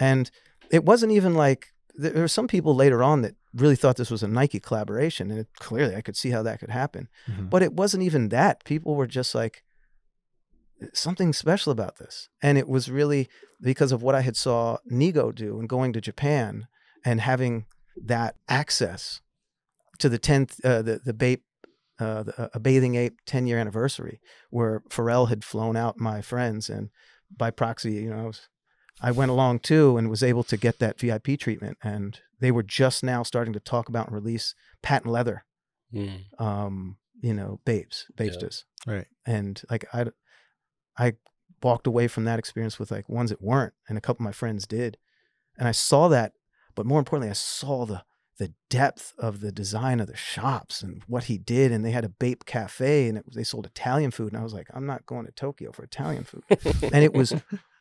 And it wasn't even like there were some people later on that really thought this was a Nike collaboration, and it, clearly I could see how that could happen. Mm-hmm. But it wasn't even that. People were just like something special about this, and it was really because of what I had saw Nigo do and going to Japan and having that access to the tenth uh, the the Bape. Uh, the, a bathing ape 10 year anniversary where Pharrell had flown out my friends and by proxy, you know, I was I went along too and was able to get that VIP treatment. And they were just now starting to talk about and release patent leather, mm. um, you know, babes, babestas. Yeah. Right. And like, I, I walked away from that experience with like ones that weren't, and a couple of my friends did. And I saw that, but more importantly, I saw the, the depth of the design of the shops and what he did. And they had a Bape Cafe and it, they sold Italian food. And I was like, I'm not going to Tokyo for Italian food. and it was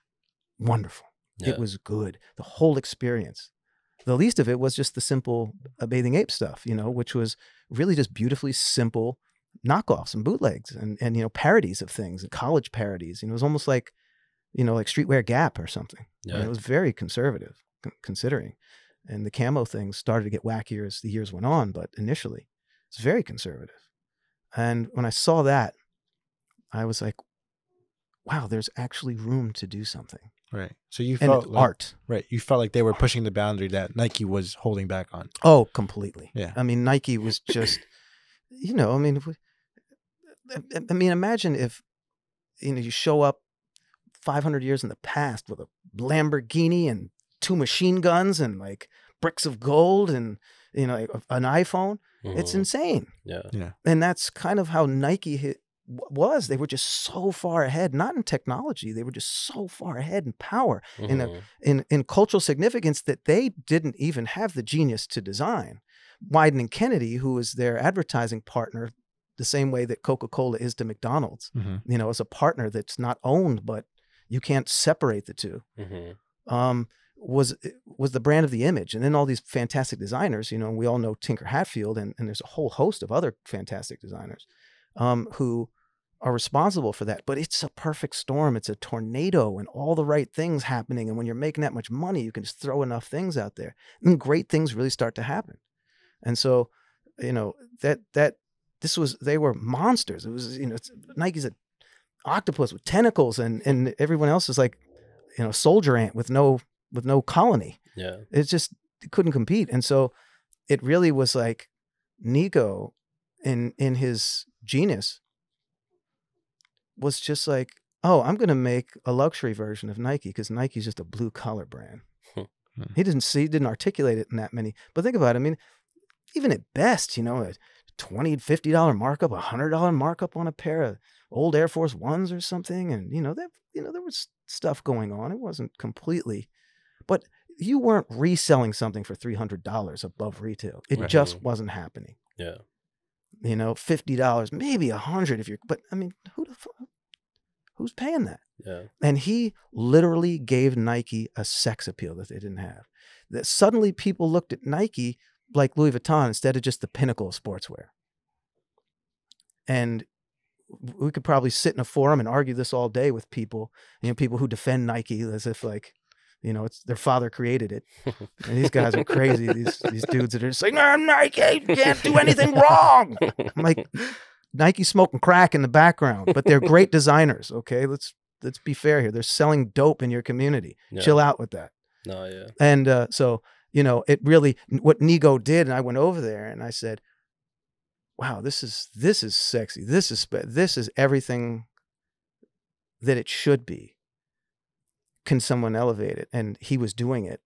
wonderful. Yeah. It was good. The whole experience. The least of it was just the simple uh, bathing ape stuff, you know, which was really just beautifully simple knockoffs and bootlegs and and you know parodies of things, college parodies. You know, it was almost like, you know, like Streetwear Gap or something. Yeah. it was very conservative considering. And the camo things started to get wackier as the years went on, but initially, it's very conservative. And when I saw that, I was like, wow, there's actually room to do something. Right. So you felt like, art. Right. You felt like they were pushing the boundary that Nike was holding back on. Oh, completely. Yeah. I mean, Nike was just, you know, I mean, we, I mean, imagine if, you know, you show up 500 years in the past with a Lamborghini and two machine guns and like bricks of gold and, you know, an iPhone. Mm-hmm. It's insane. Yeah. Yeah. And that's kind of how Nike hit, was they were just so far ahead not in technology they were just so far ahead in power mm-hmm. in, a, mm-hmm. in in cultural significance that they didn't even have the genius to design wyden and kennedy who was their advertising partner the same way that coca-cola is to mcdonald's mm-hmm. you know as a partner that's not owned but you can't separate the 2 mm-hmm. um, was was the brand of the image and then all these fantastic designers you know we all know tinker hatfield and, and there's a whole host of other fantastic designers um, who are responsible for that. But it's a perfect storm. It's a tornado and all the right things happening. And when you're making that much money, you can just throw enough things out there. And great things really start to happen. And so, you know, that that this was they were monsters. It was, you know, Nike's an octopus with tentacles and and everyone else is like, you know, soldier ant with no with no colony. Yeah. it just it couldn't compete. And so it really was like Nico in in his genius was just like, oh, I'm going to make a luxury version of Nike because Nike's just a blue collar brand. Hmm. Hmm. he didn't see, didn't articulate it in that many. But think about it. I mean, even at best, you know, a $20, $50 markup, a $100 markup on a pair of old Air Force Ones or something. And, you know, that, you know, there was stuff going on. It wasn't completely, but you weren't reselling something for $300 above retail. It right. just wasn't happening. Yeah. You know, $50, maybe a hundred if you're, but I mean, who the fuck, Who's paying that? Yeah. And he literally gave Nike a sex appeal that they didn't have. That suddenly people looked at Nike like Louis Vuitton instead of just the pinnacle of sportswear. And we could probably sit in a forum and argue this all day with people, you know, people who defend Nike as if like, you know, it's their father created it. And these guys are crazy. these these dudes that are just like, I'm Nike can't do anything wrong. I'm like, Nike smoking crack in the background, but they're great designers. Okay, let's let's be fair here. They're selling dope in your community. Yeah. Chill out with that. No, yeah. And uh, so you know, it really what Nego did, and I went over there and I said, "Wow, this is this is sexy. This is this is everything that it should be." Can someone elevate it? And he was doing it,